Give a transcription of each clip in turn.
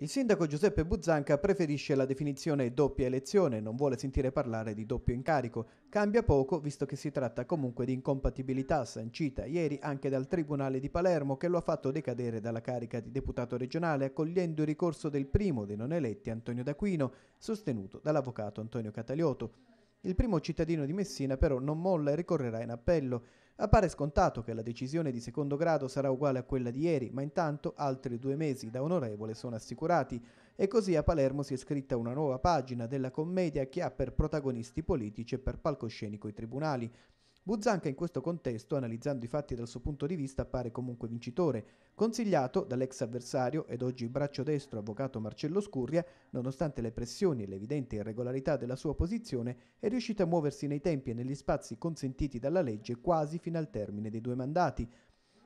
Il sindaco Giuseppe Buzzanca preferisce la definizione doppia elezione, non vuole sentire parlare di doppio incarico. Cambia poco, visto che si tratta comunque di incompatibilità sancita ieri anche dal Tribunale di Palermo che lo ha fatto decadere dalla carica di deputato regionale accogliendo il ricorso del primo dei non eletti Antonio D'Aquino, sostenuto dall'avvocato Antonio Catagliotto. Il primo cittadino di Messina però non molla e ricorrerà in appello. Appare scontato che la decisione di secondo grado sarà uguale a quella di ieri, ma intanto altri due mesi da onorevole sono assicurati e così a Palermo si è scritta una nuova pagina della commedia che ha per protagonisti politici e per palcoscenico i tribunali. Buzzanca in questo contesto, analizzando i fatti dal suo punto di vista, appare comunque vincitore, consigliato dall'ex avversario ed oggi braccio destro avvocato Marcello Scurria, nonostante le pressioni e l'evidente irregolarità della sua posizione, è riuscito a muoversi nei tempi e negli spazi consentiti dalla legge quasi fino al termine dei due mandati,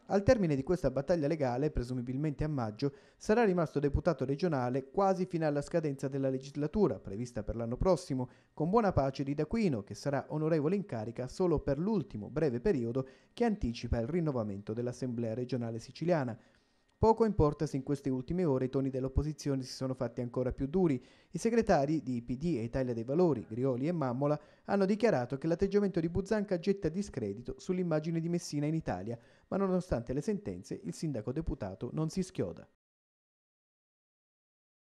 al termine di questa battaglia legale, presumibilmente a maggio, sarà rimasto deputato regionale quasi fino alla scadenza della legislatura, prevista per l'anno prossimo, con buona pace di D'Aquino, che sarà onorevole in carica solo per l'ultimo breve periodo che anticipa il rinnovamento dell'Assemblea regionale siciliana, Poco importa se in queste ultime ore i toni dell'opposizione si sono fatti ancora più duri. I segretari di PD e Italia dei Valori, Grioli e Mammola, hanno dichiarato che l'atteggiamento di Buzzanca getta discredito sull'immagine di Messina in Italia, ma nonostante le sentenze il sindaco deputato non si schioda.